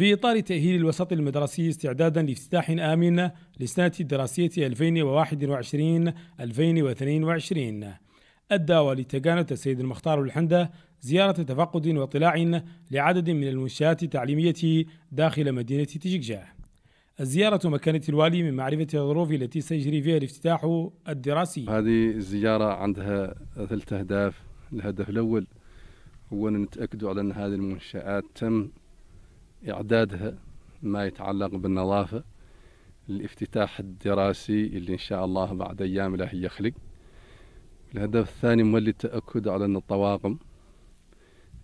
في إطار تأهيل الوسط المدرسي استعدادا لافتتاح آمن للسنة الدراسية 2021-2022 أدى ولي السيد المختار الحندة زيارة تفقد واطلاع لعدد من المنشآت التعليمية داخل مدينة تشججة الزيارة مكانت الوالي من معرفة الظروف التي سيجري فيها الافتتاح الدراسي هذه الزيارة عندها ثلاث أهداف الهدف الأول هو أن على أن هذه المنشآت تم إعدادها ما يتعلق بالنظافة الافتتاح الدراسي اللي إن شاء الله بعد أيام له يخلق الهدف الثاني مولي التأكد على أن الطواقم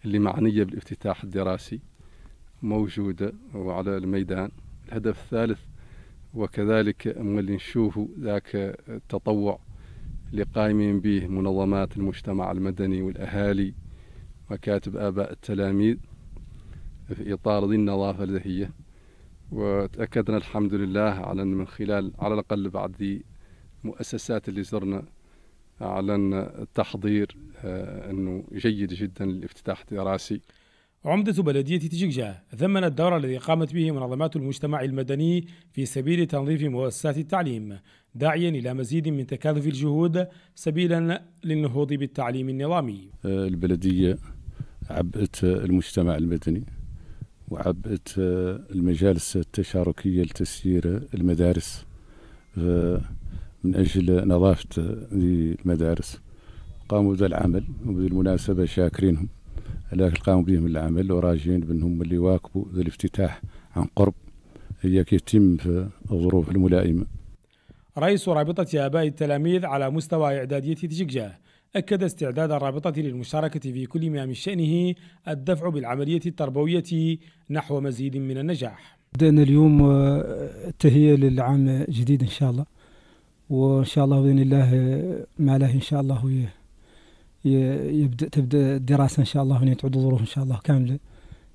اللي معنية بالافتتاح الدراسي موجودة وعلى الميدان الهدف الثالث وكذلك مولي نشوف ذاك التطوع اللي قايمين به منظمات المجتمع المدني والأهالي مكاتب آباء التلاميذ في إطار ذي النظافة الذهية وتأكدنا الحمد لله على أن من خلال على الأقل بعد ذي المؤسسات اللي زرنا على أن التحضير آه، أنه جيد جدا للافتتاح الدراسي عمدة بلدية تجيجة ثمن الدور الذي قامت به منظمات المجتمع المدني في سبيل تنظيف مؤسسات التعليم داعيا إلى مزيد من تكاثف الجهود سبيلا للنهوض بالتعليم النظامي آه، البلدية عبئت المجتمع المدني وعبئت آه، المجالس التشاركية لتسيير آه، المدارس آه، من أجل نظافة المدارس قاموا بهذا العمل وبالمناسبة شاكرينهم على قاموا بهم العمل وراجين بأنهم اللي واكبوا ذا الافتتاح عن قرب هي كيتم في الظروف الملائمة رئيس رابطة آباء التلاميذ على مستوى إعدادية تجيجاه أكد استعداد الرابطة للمشاركة في كل ما من شأنه الدفع بالعملية التربوية نحو مزيد من النجاح بدأنا اليوم آه، التهيئة للعام الجديد إن شاء الله وإن شاء الله بإذن الله آه، ما له إن شاء الله يبدأ تبدأ الدراسة إن شاء الله وإن تعود الظروف إن شاء الله كاملة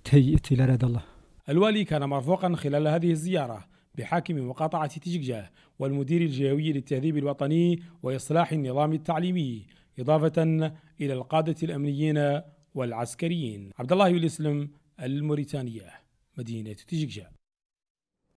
تهيئت إلى رد الله الوالي كان مرفوقا خلال هذه الزيارة بحاكم مقاطعة تججة والمدير الجهوي للتهذيب الوطني وإصلاح النظام التعليمي إضافة إلى القادة الأمنيين والعسكريين عبد الله يسلم الموريتانية مدينة تجيكجا